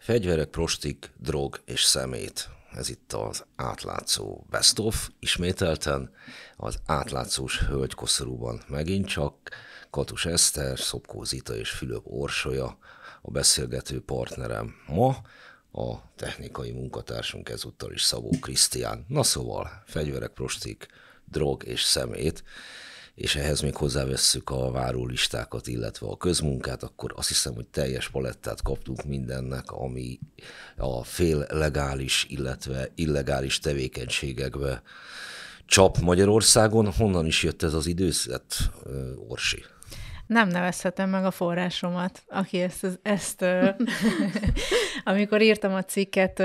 Fegyverek, prostik, drog és szemét. Ez itt az átlátszó best of. Ismételten az átlátszós hölgykoszorúban megint csak Katus Eszter, Szopkó Zita és Fülöp Orsolya a beszélgető partnerem ma, a technikai munkatársunk ezúttal is Szabó Krisztián. Na szóval, fegyverek, prostik, drog és szemét és ehhez még hozzávesszük a várólistákat, illetve a közmunkát, akkor azt hiszem, hogy teljes palettát kaptunk mindennek, ami a fél legális, illetve illegális tevékenységekbe csap Magyarországon. Honnan is jött ez az időszet, Orsi? nem nevezhetem meg a forrásomat, aki ezt, ezt amikor írtam a cikket,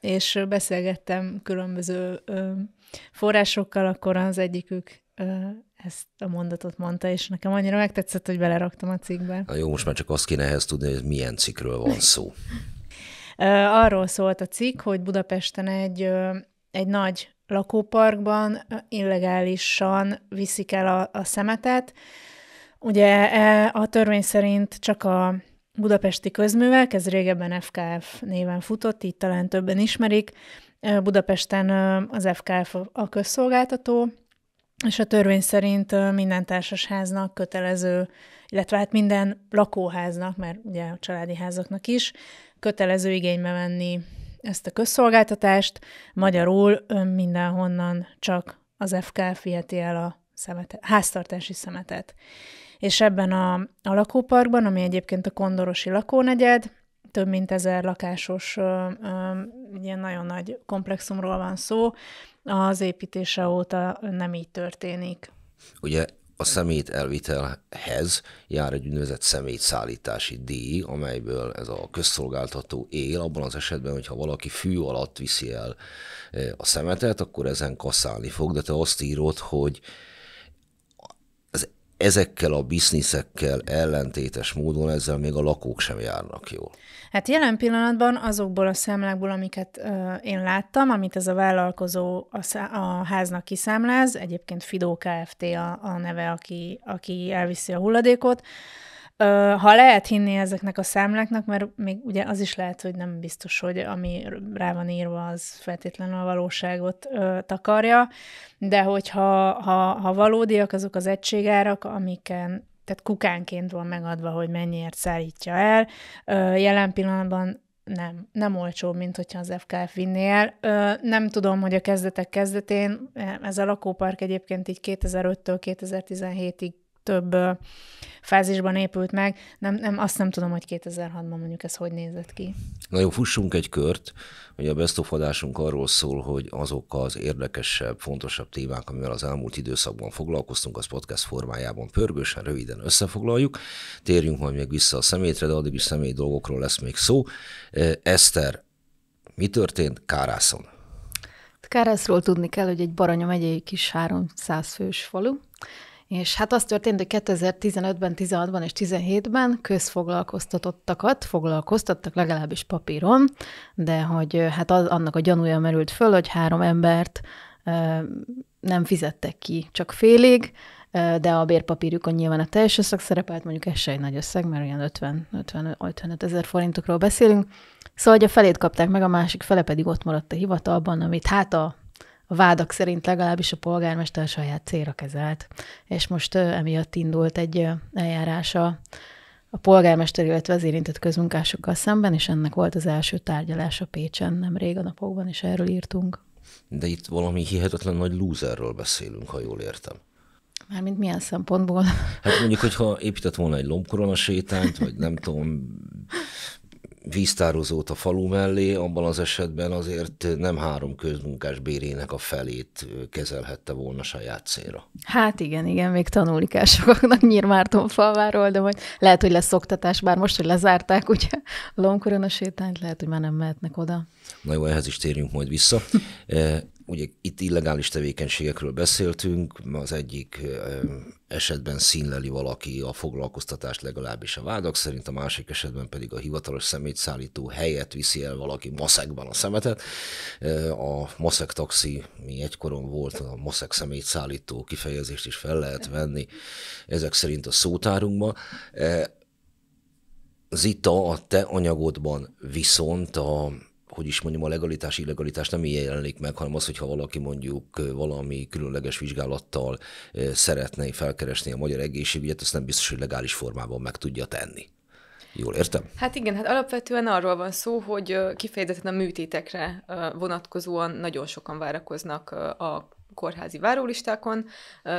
és beszélgettem különböző forrásokkal, akkor az egyikük ezt a mondatot mondta, és nekem annyira megtetszett, hogy beleraktam a cikkbe. Na jó, most már csak azt kéne ehhez tudni, hogy milyen cikkről van szó. Arról szólt a cikk, hogy Budapesten egy, egy nagy lakóparkban illegálisan viszik el a, a szemetet. Ugye e, a törvény szerint csak a budapesti közművek, ez régebben FKF néven futott, így talán többen ismerik. Budapesten az FKF a közszolgáltató, és a törvény szerint minden társasháznak kötelező, illetve hát minden lakóháznak, mert ugye a családi házaknak is, kötelező igénybe venni ezt a közszolgáltatást, magyarul mindenhonnan csak az FK fiheti el a szemetet, háztartási szemetet. És ebben a, a lakóparkban, ami egyébként a kondorosi lakónegyed, több mint ezer lakásos ilyen nagyon nagy komplexumról van szó, az építése óta nem így történik. Ugye a szemét elvitelhez jár egy úgynevezett szemétszállítási díj, amelyből ez a közszolgáltató él, abban az esetben, hogyha valaki fű alatt viszi el a szemetet, akkor ezen kaszálni fog, de te azt írod, hogy ezekkel a bizniszekkel ellentétes módon ezzel még a lakók sem járnak jól. Hát jelen pillanatban azokból a számlákból, amiket ö, én láttam, amit ez a vállalkozó a, szá- a háznak kiszámláz, egyébként Fidó Kft. a, a neve, aki, aki elviszi a hulladékot, ha lehet hinni ezeknek a számláknak, mert még ugye az is lehet, hogy nem biztos, hogy ami rá van írva, az feltétlenül a valóságot ö, takarja, de hogyha ha, ha valódiak azok az egységárak, amiken tehát kukánként van megadva, hogy mennyiért szállítja el. Ö, jelen pillanatban nem, nem olcsó, mint hogyha az FKF vinné el. Ö, nem tudom, hogy a kezdetek kezdetén, e, ez a lakópark egyébként így 2005-től 2017-ig több fázisban épült meg. Nem, nem, azt nem tudom, hogy 2006-ban mondjuk ez hogy nézett ki. Na jó, fussunk egy kört. hogy a Best adásunk arról szól, hogy azok az érdekesebb, fontosabb témák, amivel az elmúlt időszakban foglalkoztunk, az podcast formájában pörgősen, röviden összefoglaljuk. Térjünk majd még vissza a szemétre, de addig is személy dolgokról lesz még szó. Eszter, mi történt Kárászon? Kárászról tudni kell, hogy egy Baranya megyei kis 300 fős falu, és hát az történt, hogy 2015-ben, 16-ban és 17-ben közfoglalkoztatottakat foglalkoztattak legalábbis papíron, de hogy hát az, annak a gyanúja merült föl, hogy három embert nem fizettek ki, csak félig, de a bérpapírjukon nyilván a teljes összeg szerepelt, mondjuk ez se egy nagy összeg, mert olyan 50-55 ezer forintokról beszélünk. Szóval, hogy a felét kapták meg, a másik fele pedig ott maradt a hivatalban, amit hát a a vádak szerint legalábbis a polgármester a saját célra kezelt, és most emiatt indult egy eljárása a polgármester, illetve az érintett közmunkásokkal szemben, és ennek volt az első tárgyalása Pécsen nem rég a napokban, és erről írtunk. De itt valami hihetetlen nagy lúzerről beszélünk, ha jól értem. Mármint milyen szempontból? Hát mondjuk, hogyha épített volna egy lombkorona sétányt, vagy nem tudom, víztározót a falu mellé, abban az esetben azért nem három közmunkás bérének a felét kezelhette volna saját célra. Hát igen, igen, még tanulik el sokaknak Nyírmárton falváról, de majd lehet, hogy lesz oktatás, bár most, hogy lezárták ugye a a sétányt, lehet, hogy már nem mehetnek oda. Na jó, ehhez is térjünk majd vissza. ugye itt illegális tevékenységekről beszéltünk, az egyik esetben színleli valaki a foglalkoztatást legalábbis a vádak szerint, a másik esetben pedig a hivatalos szemétszállító helyett viszi el valaki maszekban a szemetet. A maszek taxi, mi egykoron volt, a maszek szemétszállító kifejezést is fel lehet venni ezek szerint a szótárunkban. Zita, a te anyagodban viszont a hogy is mondjam, a legalitás, illegalitás nem ilyen jelenik meg, hanem az, hogyha valaki mondjuk valami különleges vizsgálattal szeretné felkeresni a magyar egészségügyet, azt nem biztos, hogy legális formában meg tudja tenni. Jól értem? Hát igen, hát alapvetően arról van szó, hogy kifejezetten a műtétekre vonatkozóan nagyon sokan várakoznak a kórházi várólistákon,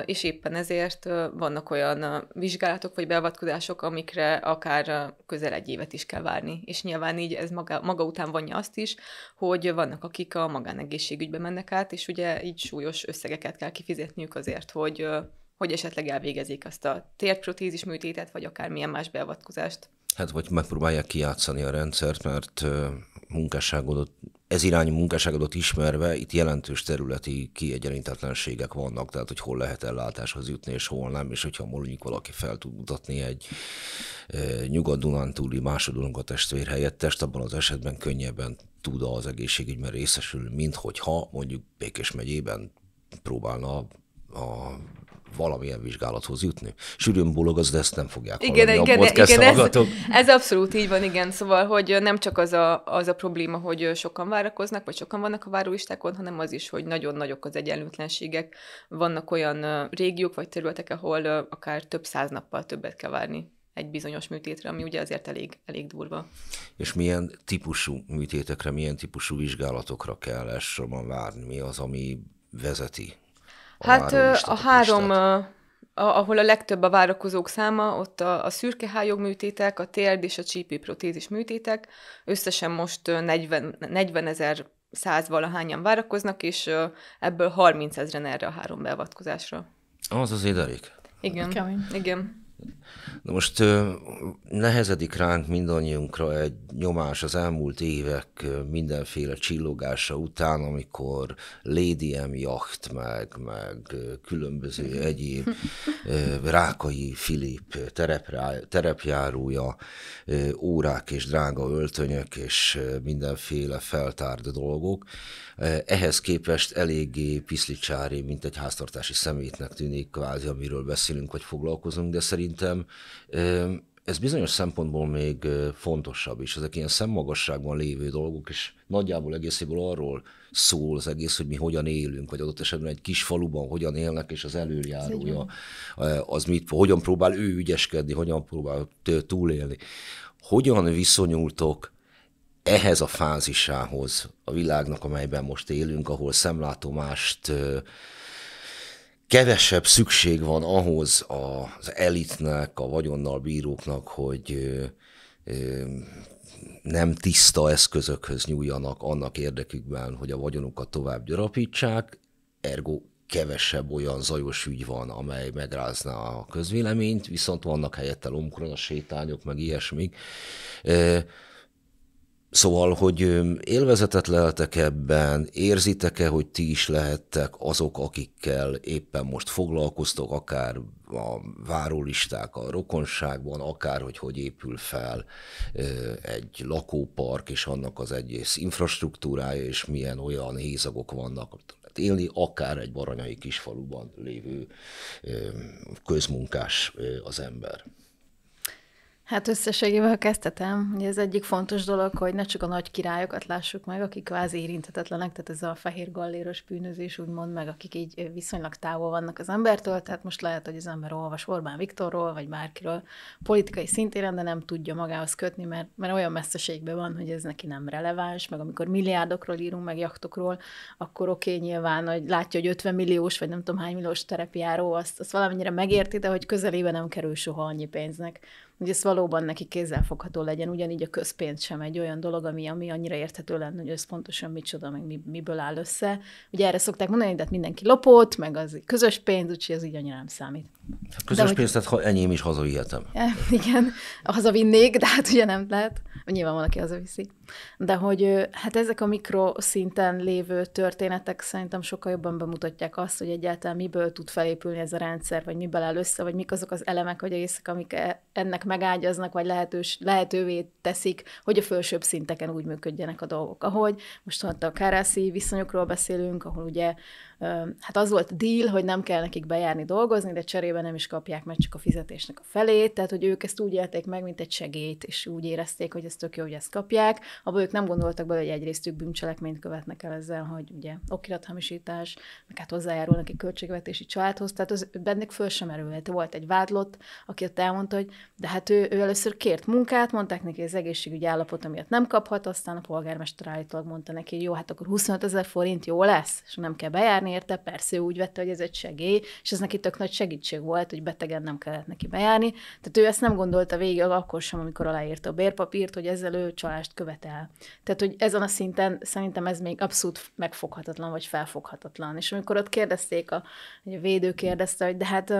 és éppen ezért vannak olyan vizsgálatok vagy beavatkozások, amikre akár közel egy évet is kell várni. És nyilván így ez maga, maga után vonja azt is, hogy vannak, akik a magánegészségügybe mennek át, és ugye így súlyos összegeket kell kifizetniük azért, hogy hogy esetleg elvégezik azt a térprotézis műtétet, vagy akármilyen más beavatkozást. Hát vagy megpróbálják kiátszani a rendszert, mert munkásságodat, ez irányú munkásságodat ismerve itt jelentős területi kiegyenlítetlenségek vannak, tehát hogy hol lehet ellátáshoz jutni, és hol nem, és hogyha mondjuk valaki fel tud mutatni egy e, nyugat-dunántúli másodulunk a testvér helyettest, abban az esetben könnyebben tud az egészségügyben részesülni, mint hogyha mondjuk Békés megyében próbálna a valamilyen vizsgálathoz jutni. Sűrűn bulog az, de ezt nem fogják igen, igen, a igen, ez, ez, abszolút így van, igen. Szóval, hogy nem csak az a, az a probléma, hogy sokan várakoznak, vagy sokan vannak a várólistákon, hanem az is, hogy nagyon nagyok az egyenlőtlenségek. Vannak olyan régiók vagy területek, ahol akár több száz nappal többet kell várni egy bizonyos műtétre, ami ugye azért elég, elég durva. És milyen típusú műtétekre, milyen típusú vizsgálatokra kell elsősorban várni? Mi az, ami vezeti hát a, a három, a, ahol a legtöbb a várakozók száma, ott a, a szürkehályog műtétek, a térd és a csípő protézis műtétek, összesen most 40, 40 ezer száz valahányan várakoznak, és ebből 30 ezeren erre a három beavatkozásra. Az az idarik. Igen, Kemény. igen. Na most nehezedik ránk mindannyiunkra egy nyomás az elmúlt évek mindenféle csillogása után, amikor Lady M. Jacht, meg, meg különböző egyéb Rákai Filip terepjárója, órák és drága öltönyök és mindenféle feltárt dolgok. Ehhez képest eléggé piszlicsári, mint egy háztartási szemétnek tűnik kvázi, amiről beszélünk, vagy foglalkozunk, de szerintem szerintem ez bizonyos szempontból még fontosabb is. Ezek ilyen szemmagasságban lévő dolgok, és nagyjából egészéből arról szól az egész, hogy mi hogyan élünk, vagy adott esetben egy kis faluban hogyan élnek, és az előjárója, az mit, hogyan próbál ő ügyeskedni, hogyan próbál túlélni. Hogyan viszonyultok ehhez a fázisához a világnak, amelyben most élünk, ahol szemlátomást kevesebb szükség van ahhoz az elitnek, a vagyonnal bíróknak, hogy nem tiszta eszközökhöz nyúljanak annak érdekükben, hogy a vagyonukat tovább gyarapítsák, ergo kevesebb olyan zajos ügy van, amely megrázná a közvéleményt, viszont vannak helyette lomkron a sétányok, meg ilyesmik. Szóval, hogy élvezetet leltek ebben, érzitek-e, hogy ti is lehettek azok, akikkel éppen most foglalkoztok, akár a várólisták a rokonságban, akár hogy hogy épül fel egy lakópark, és annak az egész infrastruktúrája, és milyen olyan hézagok vannak, hát élni, akár egy baranyai kisfaluban lévő közmunkás az ember. Hát összességében kezdhetem, ugye ez egyik fontos dolog, hogy ne csak a nagy királyokat lássuk meg, akik kvázi érintetetlenek, tehát ez a fehér galléros bűnözés úgymond meg, akik így viszonylag távol vannak az embertől, tehát most lehet, hogy az ember olvas Orbán Viktorról, vagy bárkiről politikai szintéren, de nem tudja magához kötni, mert, mert olyan messzeségben van, hogy ez neki nem releváns, meg amikor milliárdokról írunk, meg jachtokról, akkor oké, okay, nyilván, hogy látja, hogy 50 milliós, vagy nem tudom hány milliós terepjáró, azt, azt valamennyire megérti, de hogy közelében nem kerül soha annyi pénznek hogy ez valóban neki kézzelfogható legyen, ugyanígy a közpénz sem egy olyan dolog, ami, ami annyira érthető lenne, hogy ez pontosan micsoda, meg mi, miből áll össze. Ugye erre szokták mondani, hogy mindenki lopott, meg az közös pénz, úgyhogy ez így annyira nem számít. A közös pénzt, hogy... tehát enyém is hazavihetem. Igen, hazavinnék, de hát ugye nem lehet. Nyilván aki hazaviszi. De hogy hát ezek a mikroszinten lévő történetek szerintem sokkal jobban bemutatják azt, hogy egyáltalán miből tud felépülni ez a rendszer, vagy miből áll össze, vagy mik azok az elemek, vagy részek, amik e, ennek megágyaznak, vagy lehetős, lehetővé teszik, hogy a felsőbb szinteken úgy működjenek a dolgok. Ahogy most ott a kárászi viszonyokról beszélünk, ahol ugye hát az volt a deal, hogy nem kell nekik bejárni dolgozni, de cserébe nem is kapják meg csak a fizetésnek a felét, tehát hogy ők ezt úgy élték meg, mint egy segélyt, és úgy érezték, hogy ez tök jó, hogy ezt kapják. Abban ők nem gondoltak bele, hogy egyrészt ők bűncselekményt követnek el ezzel, hogy ugye okirathamisítás, meg hát hozzájárulnak egy költségvetési családhoz, tehát az bennük föl sem erőlt. Volt egy vádlott, aki ott elmondta, hogy de hát ő, ő először kért munkát, mondták neki, hogy az egészségügyi állapot miatt nem kaphat, aztán a polgármester állítólag mondta neki, hogy jó, hát akkor 25 ezer forint jó lesz, és nem kell bejárni, küzdeni érte, persze úgy vette, hogy ez egy segély, és ez neki tök nagy segítség volt, hogy betegen nem kellett neki bejárni. Tehát ő ezt nem gondolta végig akkor sem, amikor aláírta a bérpapírt, hogy ezzel ő csalást követel. Tehát, hogy ezen a szinten szerintem ez még abszolút megfoghatatlan, vagy felfoghatatlan. És amikor ott kérdezték, a, a védő kérdezte, hogy de hát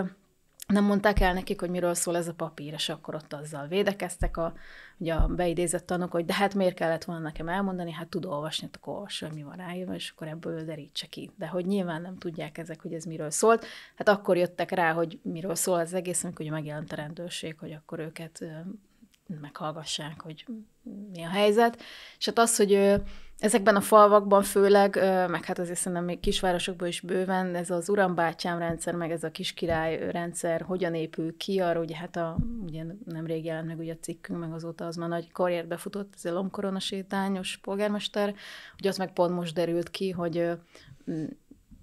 nem mondták el nekik, hogy miről szól ez a papír, és akkor ott azzal védekeztek a, ugye a beidézett tanok, hogy de hát miért kellett volna nekem elmondani, hát tud olvasni, hát akkor olvassa, hogy mi van ráírva, és akkor ebből derítse ki. De hogy nyilván nem tudják ezek, hogy ez miről szólt, hát akkor jöttek rá, hogy miről szól az egész, amikor ugye megjelent a rendőrség, hogy akkor őket meghallgassák, hogy mi a helyzet. És hát az, hogy Ezekben a falvakban főleg, meg hát azért szerintem még kisvárosokban is bőven, ez az urambátyám rendszer, meg ez a kiskirály rendszer hogyan épül ki, arra ugye hát a, ugye rég jelent meg ugye a cikkünk, meg azóta az már nagy karrierbe futott, ez a lomkorona sétányos polgármester, hogy az meg pont most derült ki, hogy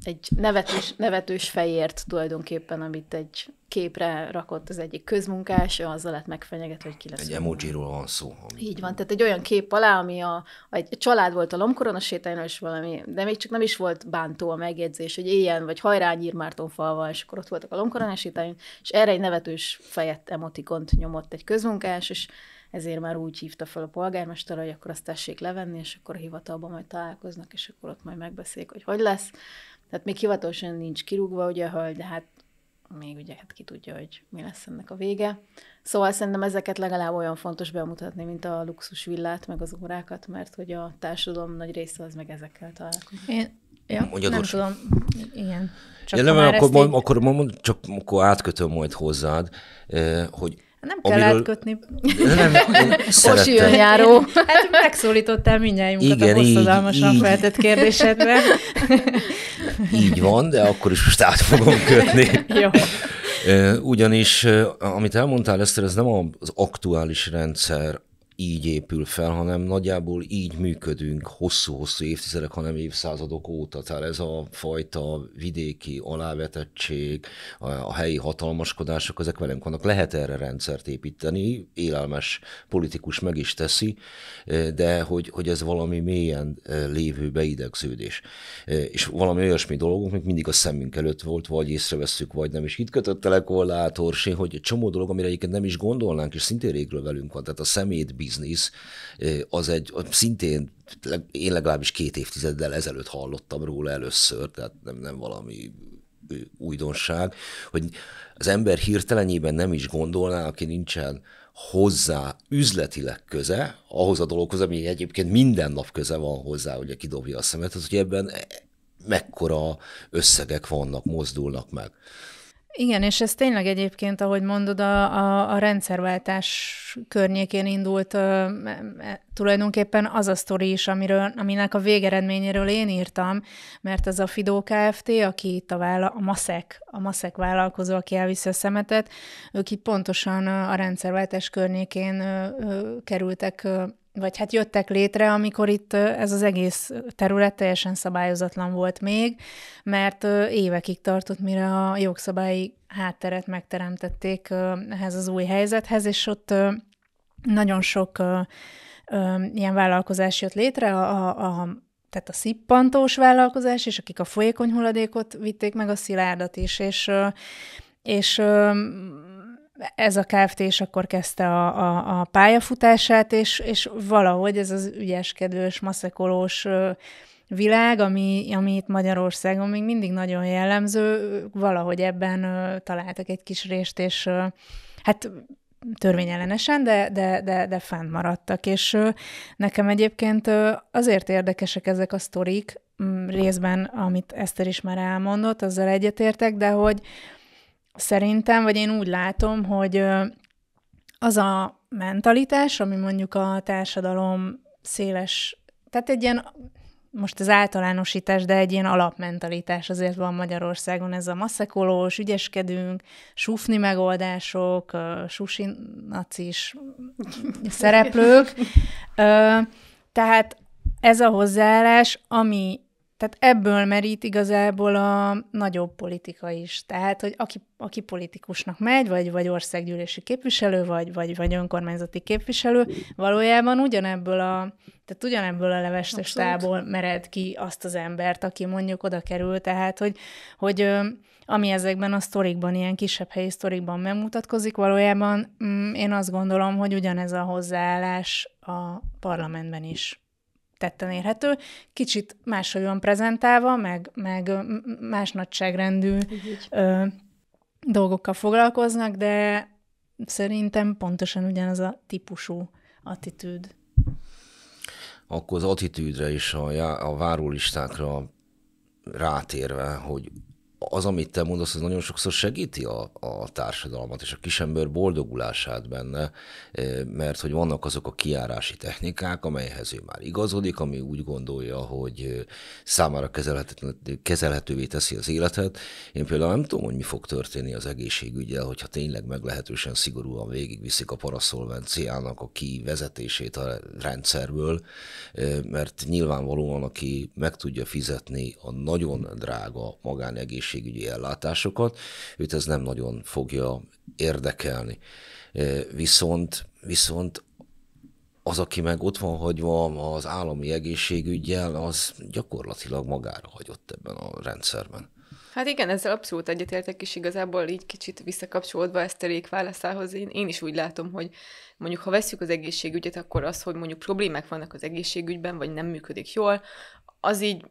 egy nevetős, nevetős fejért tulajdonképpen, amit egy képre rakott az egyik közmunkás, azzal lett megfenyeget, hogy ki lesz. Egy emojiról van szó. Ami... Így van, tehát egy olyan kép alá, ami a, a egy család volt a lomkoron, a és is valami, de még csak nem is volt bántó a megjegyzés, hogy éljen, vagy hajrá Nyírmárton falva, és akkor ott voltak a lomkoron a és erre egy nevetős fejet emotikont nyomott egy közmunkás, és ezért már úgy hívta fel a polgármester, hogy akkor azt tessék levenni, és akkor a hivatalban majd találkoznak, és akkor ott majd megbeszélik, hogy hogy lesz. Tehát még hivatalosan nincs kirúgva, ugye hogy de hát még ugye hát ki tudja, hogy mi lesz ennek a vége. Szóval szerintem ezeket legalább olyan fontos bemutatni, mint a luxus villát, meg az órákat, mert hogy a társadalom nagy része az meg ezekkel találkozik. Én, ja, Mondjad nem tudom, igen. Csak ja, nem, akkor, így... akkor, csak akkor átkötöm majd hozzád, hogy nem kell amiről... átkötni. Nem, nem, én Osi járó. Hát megszólítottál mindjárt Igen, a hosszadalmasan feltett kérdésedre. Így van, de akkor is most át fogom kötni. Jó. Ugyanis, amit elmondtál, Eszter, ez nem az aktuális rendszer, így épül fel, hanem nagyjából így működünk hosszú-hosszú évtizedek, hanem évszázadok óta. Tehát ez a fajta vidéki alávetettség, a, a helyi hatalmaskodások, ezek velünk vannak. Lehet erre rendszert építeni, élelmes politikus meg is teszi, de hogy, hogy ez valami mélyen lévő beidegződés. És valami olyasmi dolgunk, még mindig a szemünk előtt volt, vagy észreveszünk, vagy nem. És itt kötött a hogy egy csomó dolog, amire egyébként nem is gondolnánk, és szintén régről velünk van. Tehát a szemét biznisz, az egy szintén én legalábbis két évtizeddel ezelőtt hallottam róla először, tehát nem, nem valami újdonság, hogy az ember hirtelenében nem is gondolná, aki nincsen hozzá üzletileg köze, ahhoz a dologhoz, ami egyébként minden nap köze van hozzá, aki kidobja a szemet, az, hogy ebben e, mekkora összegek vannak, mozdulnak meg. Igen, és ez tényleg egyébként, ahogy mondod, a, a, a rendszerváltás környékén indult ö, e, tulajdonképpen az a sztori is, amiről, aminek a végeredményéről én írtam, mert ez a Fidó Kft., aki itt a, vála, a MASZEK, a MASZEK vállalkozó, aki elviszi a szemetet, ők itt pontosan a rendszerváltás környékén ö, ö, kerültek ö, vagy hát jöttek létre, amikor itt ez az egész terület teljesen szabályozatlan volt még, mert évekig tartott, mire a jogszabályi hátteret megteremtették ehhez az új helyzethez, és ott nagyon sok ilyen vállalkozás jött létre, a, a, tehát a szippantós vállalkozás, és akik a folyékony hulladékot vitték meg, a szilárdat is, és, és ez a kft és akkor kezdte a, a, a pályafutását, és, és valahogy ez az ügyeskedős, maszekolós világ, ami, ami itt Magyarországon még mindig nagyon jellemző, valahogy ebben találtak egy kis részt és hát törvényellenesen, de, de, de, de fent maradtak. És nekem egyébként azért érdekesek ezek a sztorik, mm, részben, amit Eszter is már elmondott, azzal egyetértek, de hogy, szerintem, vagy én úgy látom, hogy az a mentalitás, ami mondjuk a társadalom széles, tehát egy ilyen, most az általánosítás, de egy ilyen alapmentalitás azért van Magyarországon, ez a masszekolós, ügyeskedünk, sufni megoldások, susinacis szereplők. Tehát ez a hozzáállás, ami tehát ebből merít igazából a nagyobb politika is. Tehát, hogy aki, aki politikusnak megy, vagy, vagy országgyűlési képviselő, vagy, vagy, vagy önkormányzati képviselő, valójában ugyanebből a, tehát ugyanebből a levestestából tából mered ki azt az embert, aki mondjuk oda kerül. Tehát, hogy, hogy ami ezekben a sztorikban, ilyen kisebb helyi sztorikban megmutatkozik, valójában mm, én azt gondolom, hogy ugyanez a hozzáállás a parlamentben is tetten érhető, kicsit máshogy van prezentálva, meg, meg más nagyságrendű ö, dolgokkal foglalkoznak, de szerintem pontosan ugyanaz a típusú attitűd. Akkor az attitűdre és a, a várólistákra rátérve, hogy az, amit te mondasz, az nagyon sokszor segíti a, a társadalmat és a kisember boldogulását benne, e, mert hogy vannak azok a kiárási technikák, amelyhez ő már igazodik, ami úgy gondolja, hogy e, számára kezelhetővé teszi az életet. Én például nem tudom, hogy mi fog történni az egészségügyel, hogyha tényleg meglehetősen szigorúan végigviszik a paraszolvenciának a kivezetését a rendszerből, e, mert nyilvánvalóan, aki meg tudja fizetni a nagyon drága magánegészségügyi egészségügyi ellátásokat, őt ez nem nagyon fogja érdekelni. Viszont, viszont az, aki meg ott van hagyva az állami egészségügyjel, az gyakorlatilag magára hagyott ebben a rendszerben. Hát igen, ezzel abszolút egyetértek, és igazából így kicsit visszakapcsolódva ezt a válaszához, én, én is úgy látom, hogy mondjuk ha veszük az egészségügyet, akkor az, hogy mondjuk problémák vannak az egészségügyben, vagy nem működik jól, az így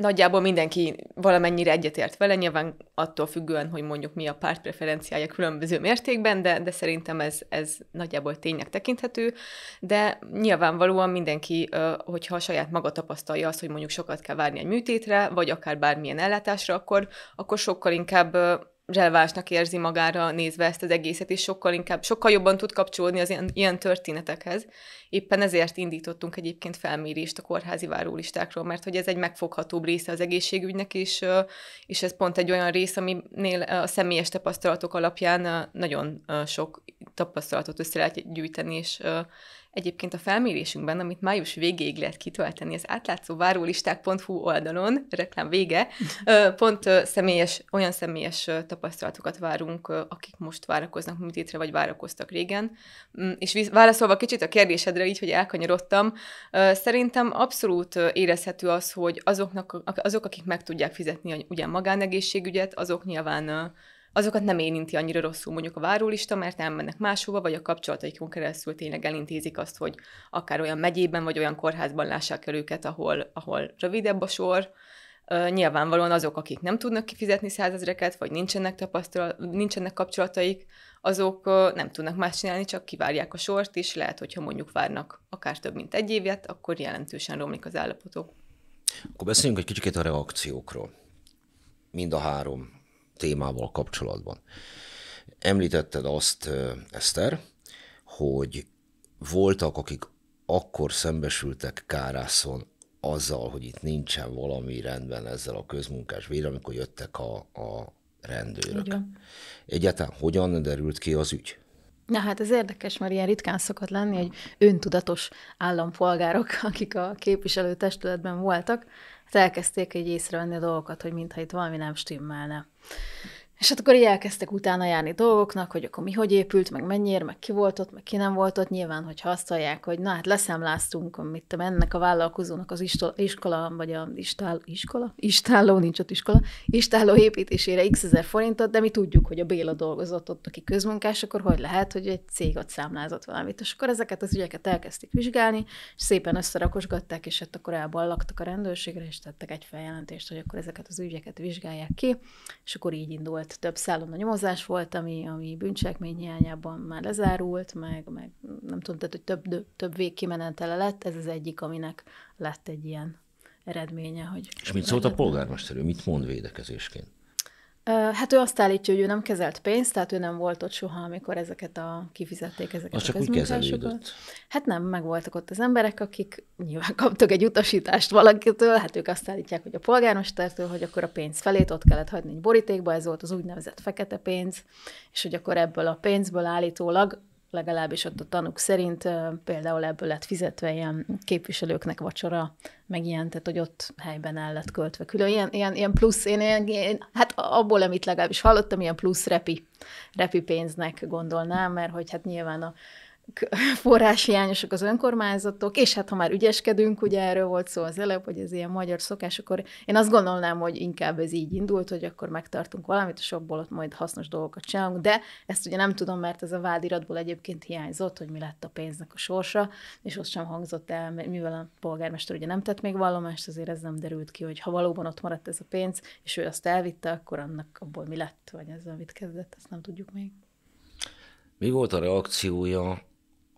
nagyjából mindenki valamennyire egyetért vele, nyilván attól függően, hogy mondjuk mi a párt preferenciája különböző mértékben, de, de szerintem ez, ez nagyjából tényleg tekinthető, de nyilvánvalóan mindenki, hogyha saját maga tapasztalja azt, hogy mondjuk sokat kell várni egy műtétre, vagy akár bármilyen ellátásra, akkor, akkor sokkal inkább relevánsnak érzi magára nézve ezt az egészet, és sokkal inkább, sokkal jobban tud kapcsolódni az ilyen, ilyen történetekhez. Éppen ezért indítottunk egyébként felmérést a kórházi várólistákról, mert hogy ez egy megfoghatóbb része az egészségügynek, és, és ez pont egy olyan rész, aminél a személyes tapasztalatok alapján nagyon sok tapasztalatot össze lehet gyűjteni, és Egyébként a felmérésünkben, amit május végéig lehet kitölteni, az átlátszó várólisták.hu oldalon, reklám vége, pont személyes, olyan személyes tapasztalatokat várunk, akik most várakoznak műtétre, vagy várakoztak régen. Mm, és válaszolva kicsit a kérdésedre, így, hogy elkanyarodtam, szerintem abszolút érezhető az, hogy azoknak, azok, akik meg tudják fizetni a, magánegészségügyet, azok nyilván azokat nem érinti annyira rosszul mondjuk a várólista, mert elmennek máshova, vagy a kapcsolataikon keresztül tényleg elintézik azt, hogy akár olyan megyében, vagy olyan kórházban lássák el őket, ahol, ahol rövidebb a sor, nyilvánvalóan azok, akik nem tudnak kifizetni százezreket, vagy nincsenek, tapasztalat, nincsenek kapcsolataik, azok nem tudnak más csinálni, csak kivárják a sort, és lehet, hogyha mondjuk várnak akár több mint egy évet, akkor jelentősen romlik az állapotok. Akkor beszéljünk egy kicsit a reakciókról. Mind a három témával kapcsolatban. Említetted azt, Eszter, hogy voltak, akik akkor szembesültek Kárászon azzal, hogy itt nincsen valami rendben ezzel a közmunkás vére, amikor jöttek a, a rendőrök. Igen. Egyáltalán hogyan derült ki az ügy? Na hát ez érdekes, mert ilyen ritkán szokott lenni, hogy öntudatos állampolgárok, akik a képviselőtestületben voltak, elkezdték így észrevenni a dolgokat, hogy mintha itt valami nem stimmelne. És hát akkor így elkezdtek utána járni dolgoknak, hogy akkor mi hogy épült, meg mennyire, meg ki volt ott, meg ki nem volt ott. Nyilván, hogyha azt hallják, hogy na hát leszámláztunk, mit te ennek a vállalkozónak az iskola, vagy a istál, iskola? Istálló, nincs ott iskola. Istálló építésére x ezer forintot, de mi tudjuk, hogy a Béla dolgozott ott, aki közmunkás, akkor hogy lehet, hogy egy cég ott számlázott valamit. És akkor ezeket az ügyeket elkezdték vizsgálni, és szépen összerakosgatták, és hát akkor elballaktak a rendőrségre, és tettek egy feljelentést, hogy akkor ezeket az ügyeket vizsgálják ki, és akkor így indult volt, több szállon nyomozás volt, ami, ami bűncselekmény hiányában már lezárult, meg, meg nem tudom, tehát, hogy több, több végkimenetele lett, ez az egyik, aminek lett egy ilyen eredménye. Hogy És mit szólt a polgármester, mit mond védekezésként? Hát ő azt állítja, hogy ő nem kezelt pénzt, tehát ő nem volt ott soha, amikor ezeket a kifizették ezeket az a csak úgy Hát nem, meg voltak ott az emberek, akik nyilván kaptak egy utasítást valakitől, hát ők azt állítják, hogy a polgármestertől, hogy akkor a pénz felét ott kellett hagyni egy borítékba, ez volt az úgynevezett fekete pénz, és hogy akkor ebből a pénzből állítólag legalábbis ott a tanúk szerint például ebből lett fizetve ilyen képviselőknek vacsora, meg ilyen, tehát hogy ott helyben el lett költve külön. Ilyen, ilyen, ilyen plusz, én, ilyen, én, hát abból, amit legalábbis hallottam, ilyen plusz repi, repi pénznek gondolnám, mert hogy hát nyilván a forráshiányosak az önkormányzatok, és hát ha már ügyeskedünk, ugye erről volt szó az előbb, hogy ez ilyen magyar szokás, akkor én azt gondolnám, hogy inkább ez így indult, hogy akkor megtartunk valamit, és abból ott majd hasznos dolgokat csinálunk, de ezt ugye nem tudom, mert ez a vádiratból egyébként hiányzott, hogy mi lett a pénznek a sorsa, és azt sem hangzott el, mivel a polgármester ugye nem tett még vallomást, azért ez nem derült ki, hogy ha valóban ott maradt ez a pénz, és ő azt elvitte, akkor annak abból mi lett, vagy ezzel mit kezdett, ezt nem tudjuk még. Mi volt a reakciója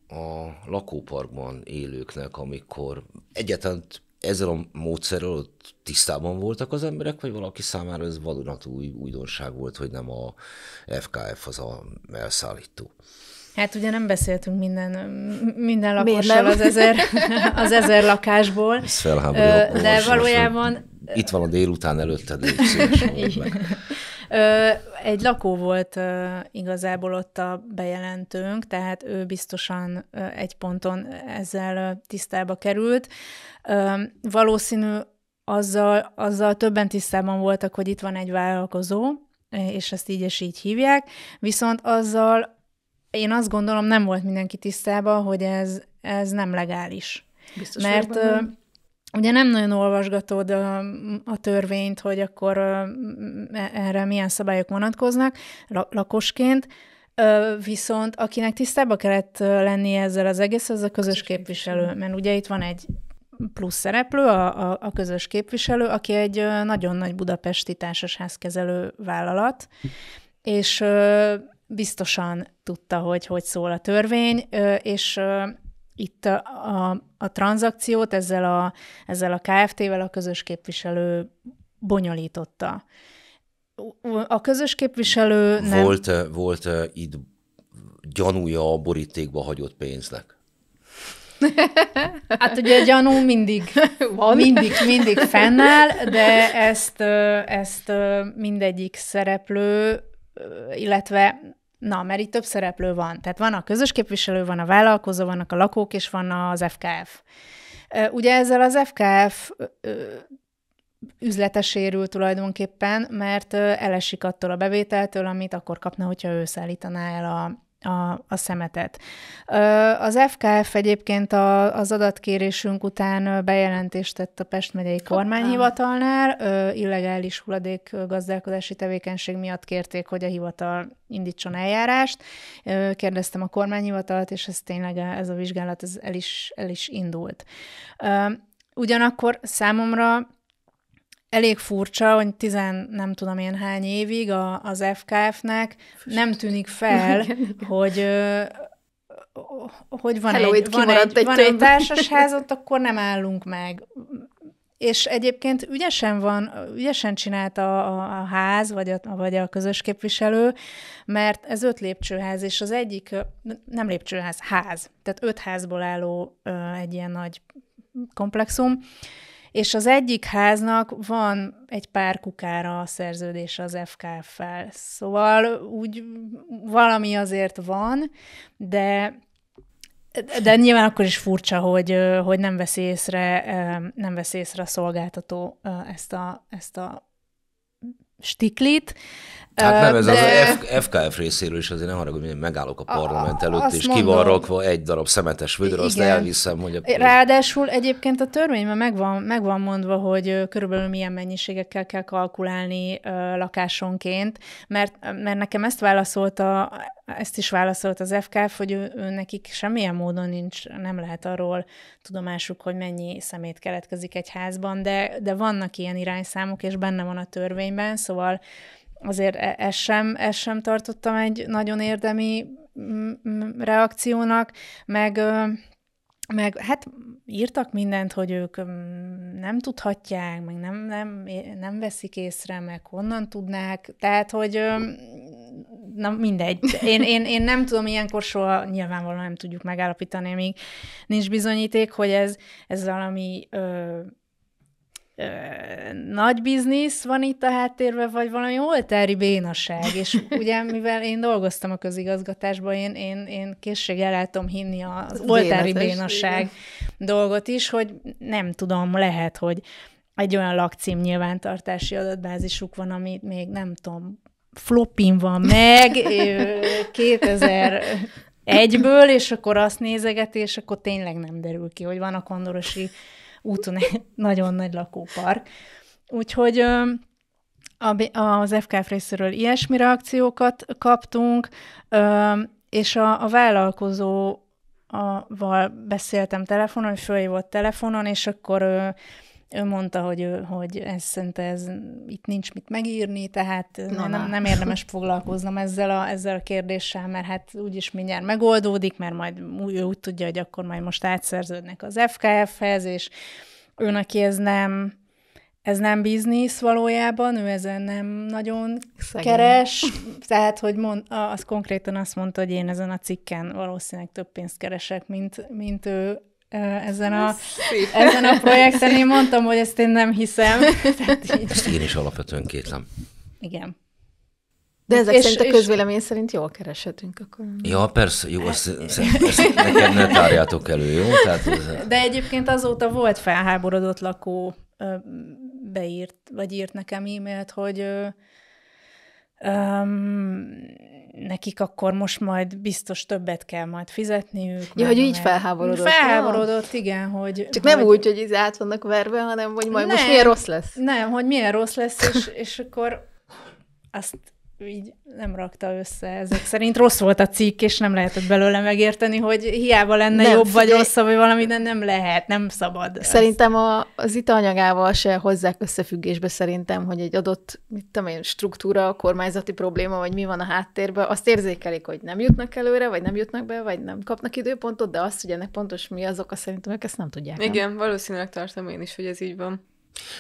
a lakóparkban élőknek, amikor egyáltalán ezzel a módszerrel ott tisztában voltak az emberek, vagy valaki számára ez vadonatúj újdonság volt, hogy nem a FKF az a elszállító? Hát ugye nem beszéltünk minden, minden lakossal az ezer, az ezer lakásból. Ez De valójában... Itt van a délután előtted, légy Ö, egy lakó volt ö, igazából ott a bejelentőnk, tehát ő biztosan ö, egy ponton ezzel ö, tisztába került. Ö, valószínű azzal, azzal többen tisztában voltak, hogy itt van egy vállalkozó, és ezt így és így hívják, viszont azzal én azt gondolom, nem volt mindenki tisztában, hogy ez, ez nem legális. Biztos Mert ugye nem nagyon olvasgatod a, a törvényt, hogy akkor erre milyen szabályok vonatkoznak lakosként, viszont akinek tisztába kellett lennie ezzel az egész, az a közös képviselő, mert ugye itt van egy plusz szereplő, a, a, a közös képviselő, aki egy nagyon nagy budapesti társasházkezelő vállalat, és biztosan tudta, hogy hogy szól a törvény, és itt a, a, a tranzakciót ezzel a, ezzel a KFT-vel a közös képviselő bonyolította. A közös képviselő nem... Volt, eh, volt eh, itt gyanúja a borítékba hagyott pénznek? Hát ugye a gyanú mindig, Van. mindig, mindig fennáll, de ezt, eh, ezt mindegyik szereplő, illetve Na, mert itt több szereplő van. Tehát van a közös képviselő, van a vállalkozó, vannak a lakók, és van az FKF. Ugye ezzel az FKF üzletesérül tulajdonképpen, mert elesik attól a bevételtől, amit akkor kapna, hogyha ő szállítaná el a a, a szemetet. Az FKF egyébként a, az adatkérésünk után bejelentést tett a Pest megyei kormányhivatalnál, illegális hulladék gazdálkodási tevékenység miatt kérték, hogy a hivatal indítson eljárást. Kérdeztem a kormányhivatalt, és ez tényleg e, ez a vizsgálat ez el, is, el is indult. Ugyanakkor számomra elég furcsa, hogy tizen nem tudom én hány évig a, az FKF-nek nem tűnik fel, hogy hogy van Hello, egy, van egy, egy, van egy társasház, ott akkor nem állunk meg. És egyébként ügyesen van, ügyesen csinálta a, a ház, vagy a, vagy a közös képviselő, mert ez öt lépcsőház, és az egyik, nem lépcsőház, ház, tehát öt házból álló egy ilyen nagy komplexum, és az egyik háznak van egy pár kukára a szerződés az FKF-fel. Szóval úgy valami azért van, de de nyilván akkor is furcsa, hogy, hogy nem veszi észre, nem veszi észre a szolgáltató ezt a, ezt a stiklit, Hát nem, ez de... az F- FKF részéről is azért nem haragudj, hogy megállok a parlament előtt, Azt és mondom, ki van rakva egy darab szemetes vödör, az. azt elviszem, hogy... A... Ráadásul egyébként a törvényben megvan, megvan mondva, hogy körülbelül milyen mennyiségekkel kell kalkulálni lakásonként, mert, mert nekem ezt válaszolta ezt is válaszolt az FKF, hogy ő, ő nekik semmilyen módon nincs, nem lehet arról tudomásuk, hogy mennyi szemét keletkezik egy házban, de, de vannak ilyen irányszámok, és benne van a törvényben, szóval azért e- ez sem, ez sem tartottam egy nagyon érdemi mm, mm, reakciónak, meg meg hát írtak mindent, hogy ők mm, nem tudhatják, meg nem, nem, nem veszik észre, meg honnan tudnák, tehát, hogy na mindegy. Én, én, én nem tudom, ilyenkor soha nyilvánvalóan nem tudjuk megállapítani, még nincs bizonyíték, hogy ez, ez valami ö, nagy biznisz van itt a háttérben, vagy valami oltári bénaság. És ugye, mivel én dolgoztam a közigazgatásban, én, én, én készséggel látom hinni az oltári bénaság igen. dolgot is, hogy nem tudom, lehet, hogy egy olyan lakcím nyilvántartási adatbázisuk van, amit még nem tudom, flopin van meg, 2000 egyből, és akkor azt nézegeti, és akkor tényleg nem derül ki, hogy van a kondorosi úton egy nagyon nagy lakópark. Úgyhogy az FKF részéről ilyesmi reakciókat kaptunk, és a, a vélalkozó-val beszéltem telefonon, fölhívott telefonon, és akkor ő mondta, hogy, ő, hogy ez szerint ez, itt nincs mit megírni, tehát Na, nem, nem érdemes foglalkoznom ezzel a, ezzel a kérdéssel, mert hát úgyis mindjárt megoldódik, mert majd ő úgy tudja, hogy akkor majd most átszerződnek az FKF-hez, és ő neki ez nem, ez nem biznisz valójában, ő ezen nem nagyon Szegény. keres, tehát hogy mond, az konkrétan azt mondta, hogy én ezen a cikken valószínűleg több pénzt keresek, mint, mint ő ezen a, ezen a projekten. Én mondtam, hogy ezt én nem hiszem. Ezt én is alapvetően kétlem. Igen. De ezek és, szerint a közvélemény és... szerint jól keresetünk akkor. Ja, persze, jó, ezt, ezt, ezt nekem ne tárjátok elő, jó? Tehát ez... De egyébként azóta volt felháborodott lakó beírt, vagy írt nekem e-mailt, hogy um, nekik akkor most majd biztos többet kell majd fizetniük. Ja, hogy így felháborodott. Felháborodott, nem? igen, hogy... Csak hogy, nem úgy, hogy át vannak verve, hanem hogy majd nem, most milyen rossz lesz. Nem, hogy milyen rossz lesz, és, és akkor azt így nem rakta össze. Ezek szerint rossz volt a cikk, és nem lehetett belőle megérteni, hogy hiába lenne nem, jobb vagy rosszabb, vagy valami, de nem lehet, nem szabad. Szerintem a, az anyagával se hozzák összefüggésbe szerintem, hogy egy adott, mit tudom én, struktúra, kormányzati probléma, vagy mi van a háttérben, azt érzékelik, hogy nem jutnak előre, vagy nem jutnak be, vagy nem kapnak időpontot, de azt, hogy ennek pontos mi az oka, szerintem ők ezt nem tudják. Igen, nem? valószínűleg tartom én is, hogy ez így van.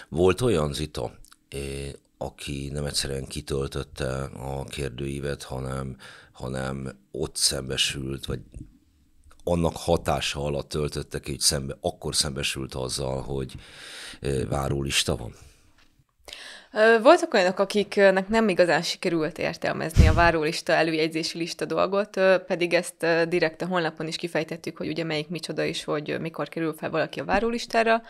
Volt olyan zito aki nem egyszerűen kitöltötte a kérdőívet, hanem, hanem ott szembesült, vagy annak hatása alatt töltöttek, hogy szembe, akkor szembesült azzal, hogy eh, várólista van. Voltak olyanok, akiknek nem igazán sikerült értelmezni a várólista, előjegyzési lista dolgot, pedig ezt direkt a honlapon is kifejtettük, hogy ugye melyik micsoda is, hogy mikor kerül fel valaki a várólistára.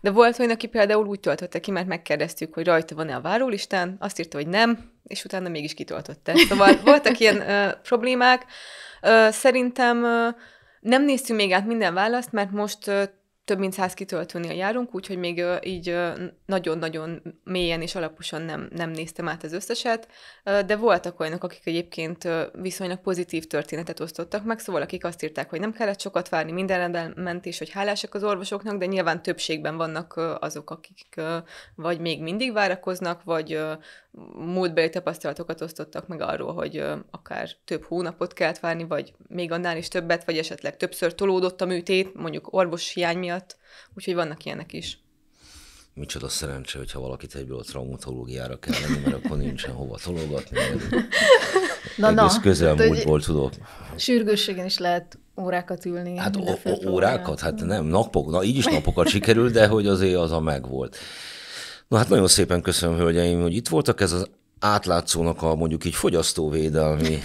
De volt olyan, aki például úgy töltötte ki, mert megkérdeztük, hogy rajta van-e a várólistán, azt írta, hogy nem, és utána mégis kitöltötte. Szóval voltak ilyen ö, problémák. Ö, szerintem ö, nem néztünk még át minden választ, mert most több mint száz kitöltőnél járunk, úgyhogy még így nagyon-nagyon mélyen és alaposan nem, nem néztem át az összeset, de voltak olyanok, akik egyébként viszonylag pozitív történetet osztottak meg, szóval akik azt írták, hogy nem kellett sokat várni, minden rendben ment, és hogy hálásak az orvosoknak, de nyilván többségben vannak azok, akik vagy még mindig várakoznak, vagy múltbeli tapasztalatokat osztottak meg arról, hogy akár több hónapot kellett várni, vagy még annál is többet, vagy esetleg többször tolódott a műtét, mondjuk orvos hiány miatt, miatt, úgyhogy vannak ilyenek is. Micsoda szerencse, hogyha valakit egyből a traumatológiára kell lenni, mert akkor nincsen hova tologatni. Na, na. na, közel hát, tudok. Sürgősségen is lehet órákat ülni. Hát ó- órákat? Hát nem, napok, na így is napokat sikerült, de hogy azért az a megvolt. Na hát nagyon szépen köszönöm, hölgyeim, hogy itt voltak. Ez az átlátszónak a mondjuk így fogyasztóvédelmi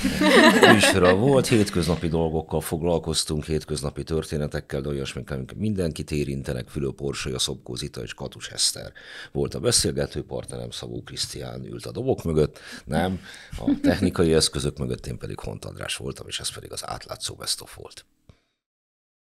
műsora volt, hétköznapi dolgokkal foglalkoztunk, hétköznapi történetekkel, de olyasmik, amik mindenkit érintenek, Porsai, a Szobkó Zita és Katus Eszter. Volt a beszélgető partnerem, Szabó Krisztián ült a dobok mögött, nem, a technikai eszközök mögött én pedig Hont András voltam, és ez pedig az átlátszó best volt.